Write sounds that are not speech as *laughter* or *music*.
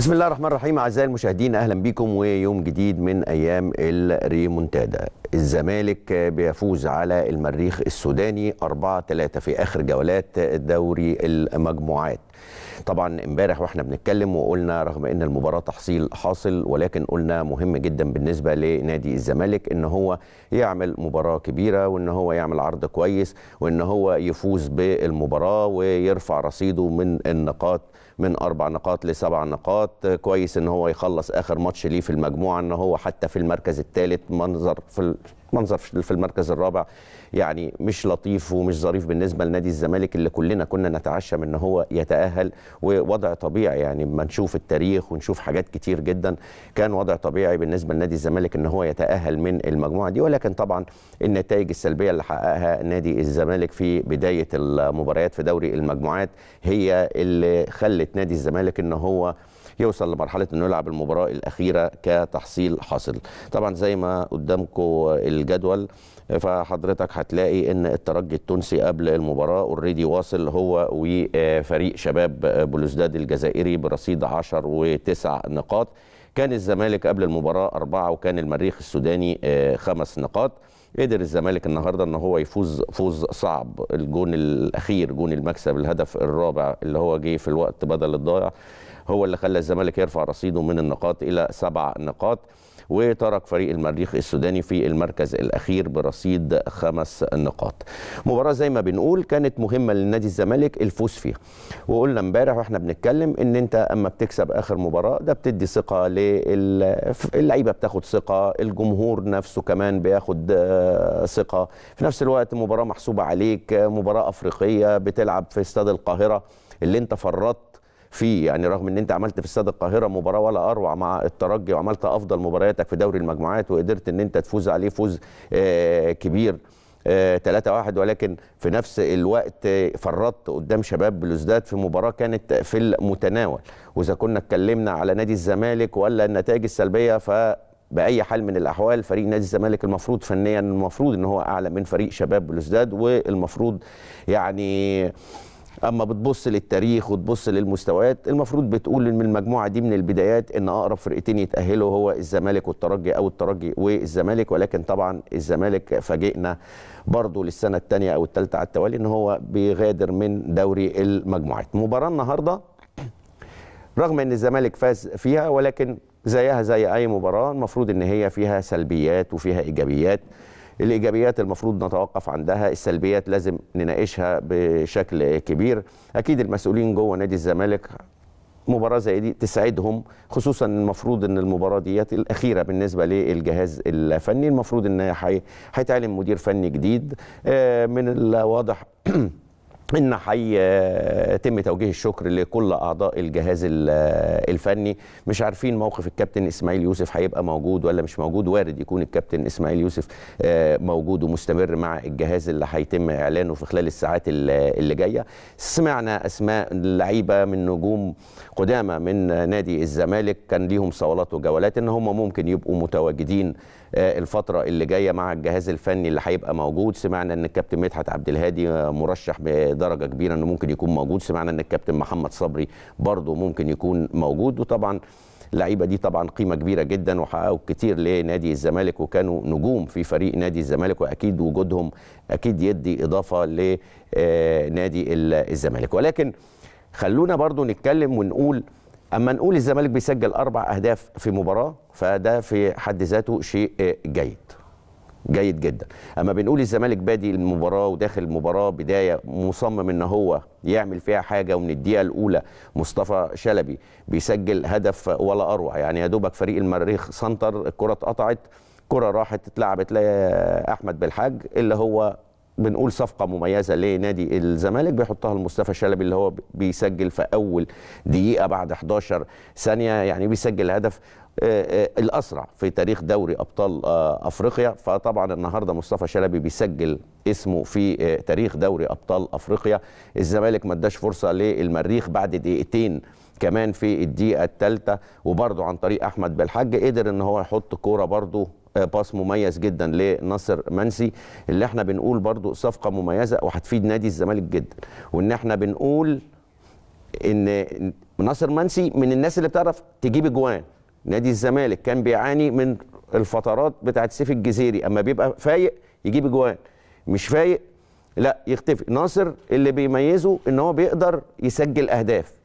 بسم الله الرحمن الرحيم اعزائي المشاهدين اهلا بكم ويوم جديد من ايام الريمونتادا الزمالك بيفوز على المريخ السوداني 4 3 في اخر جولات دوري المجموعات طبعا امبارح واحنا بنتكلم وقلنا رغم ان المباراه تحصيل حاصل ولكن قلنا مهم جدا بالنسبه لنادي الزمالك ان هو يعمل مباراه كبيره وان هو يعمل عرض كويس وان هو يفوز بالمباراه ويرفع رصيده من النقاط من اربع نقاط لسبع نقاط كويس ان هو يخلص اخر ماتش ليه في المجموعه ان هو حتى في المركز الثالث منظر في منظر في المركز الرابع يعني مش لطيف ومش ظريف بالنسبه لنادي الزمالك اللي كلنا كنا نتعشى من ان هو يتاهل ووضع طبيعي يعني اما نشوف التاريخ ونشوف حاجات كتير جدا كان وضع طبيعي بالنسبه لنادي الزمالك ان هو يتاهل من المجموعه دي ولكن طبعا النتائج السلبيه اللي حققها نادي الزمالك في بدايه المباريات في دوري المجموعات هي اللي خلت نادي الزمالك ان هو يوصل لمرحله انه يلعب المباراه الاخيره كتحصيل حاصل طبعا زي ما قدامكم الجدول فحضرتك هتلاقي ان الترجي التونسي قبل المباراه اوريدي واصل هو وفريق شباب بلوزداد الجزائري برصيد 10 و9 نقاط كان الزمالك قبل المباراه أربعة وكان المريخ السوداني خمس نقاط قدر الزمالك النهارده ان هو يفوز فوز صعب الجون الاخير جون المكسب الهدف الرابع اللي هو جه في الوقت بدل الضائع هو اللي خلى الزمالك يرفع رصيده من النقاط الى سبع نقاط وترك فريق المريخ السوداني في المركز الاخير برصيد خمس نقاط. مباراه زي ما بنقول كانت مهمه لنادي الزمالك الفوز فيها. وقلنا امبارح واحنا بنتكلم ان انت اما بتكسب اخر مباراه ده بتدي ثقه للعيبه بتاخد ثقه، الجمهور نفسه كمان بياخد ثقه في نفس الوقت مباراه محسوبه عليك مباراه افريقيه بتلعب في استاد القاهره اللي انت فرطت فيه يعني رغم ان انت عملت في استاد القاهره مباراه ولا اروع مع الترجي وعملت افضل مبارياتك في دوري المجموعات وقدرت ان انت تفوز عليه فوز آه، كبير 3 آه، 1 ولكن في نفس الوقت فرطت قدام شباب بلوزداد في مباراه كانت في المتناول واذا كنا اتكلمنا على نادي الزمالك ولا النتائج السلبيه ف باي حال من الاحوال فريق نادي الزمالك المفروض فنيا المفروض ان هو اعلى من فريق شباب بلوزداد والمفروض يعني اما بتبص للتاريخ وتبص للمستويات المفروض بتقول ان المجموعه دي من البدايات ان اقرب فرقتين يتاهلوا هو الزمالك والترجي او الترجي والزمالك ولكن طبعا الزمالك فاجئنا برضو للسنه الثانيه او الثالثه على التوالي ان هو بيغادر من دوري المجموعات مباراه النهارده رغم ان الزمالك فاز فيها ولكن زيها زي اي مباراه المفروض ان هي فيها سلبيات وفيها ايجابيات الايجابيات المفروض نتوقف عندها السلبيات لازم نناقشها بشكل كبير اكيد المسؤولين جوه نادي الزمالك مباراه زي دي تسعدهم خصوصا المفروض ان المباراه ديت الاخيره بالنسبه للجهاز الفني المفروض ان هيتعلم مدير فني جديد آه، من الواضح *clears throat* ان حيتم آه، توجيه الشكر لكل اعضاء الجهاز آه، الفني مش عارفين موقف الكابتن اسماعيل يوسف هيبقى موجود ولا مش موجود وارد يكون الكابتن اسماعيل يوسف آه، موجود ومستمر مع الجهاز اللي هيتم اعلانه في خلال الساعات اللي جايه سمعنا اسماء لعيبه من نجوم قدامى من نادي الزمالك كان ليهم صولات وجولات ان هم ممكن يبقوا متواجدين آه، الفتره اللي جايه مع الجهاز الفني اللي هيبقى موجود سمعنا ان الكابتن مدحت عبد الهادي مرشح بدرجه كبيره انه ممكن يكون موجود سمعنا ان الكابتن محمد صبري برضه ممكن يكون موجود وطبعا اللعيبه دي طبعا قيمه كبيره جدا وحققوا كتير لنادي الزمالك وكانوا نجوم في فريق نادي الزمالك واكيد وجودهم اكيد يدي اضافه لنادي الزمالك ولكن خلونا برضو نتكلم ونقول اما نقول الزمالك بيسجل اربع اهداف في مباراه فده في حد ذاته شيء آه، جيد جيد جدا اما بنقول الزمالك بادي المباراه وداخل المباراه بدايه مصمم ان هو يعمل فيها حاجه ومن الدقيقه الاولى مصطفى شلبي بيسجل هدف ولا اروع يعني يا دوبك فريق المريخ سنتر الكره اتقطعت كره راحت اتلعبت لاحمد بالحاج اللي هو بنقول صفقه مميزه لنادي الزمالك بيحطها لمصطفى شلبي اللي هو بيسجل في اول دقيقه بعد 11 ثانيه يعني بيسجل هدف آه، آه، الاسرع في تاريخ دوري ابطال آه، افريقيا فطبعا النهارده مصطفى شلبي بيسجل اسمه في تاريخ دوري ابطال افريقيا الزمالك ما اداش فرصه للمريخ بعد دقيقتين كمان في الدقيقه الثالثه وبرده عن طريق احمد بالحج قدر ان هو يحط كوره برده آه، باص مميز جدا لناصر منسي اللي احنا بنقول برضو صفقه مميزه وهتفيد نادي الزمالك جدا وان احنا بنقول ان ناصر منسي من الناس اللي بتعرف تجيب اجوان نادي الزمالك كان بيعاني من الفترات بتاعت سيف الجزيري اما بيبقى فايق يجيب اجوان مش فايق لا يختفي ناصر اللي بيميزه ان هو بيقدر يسجل اهداف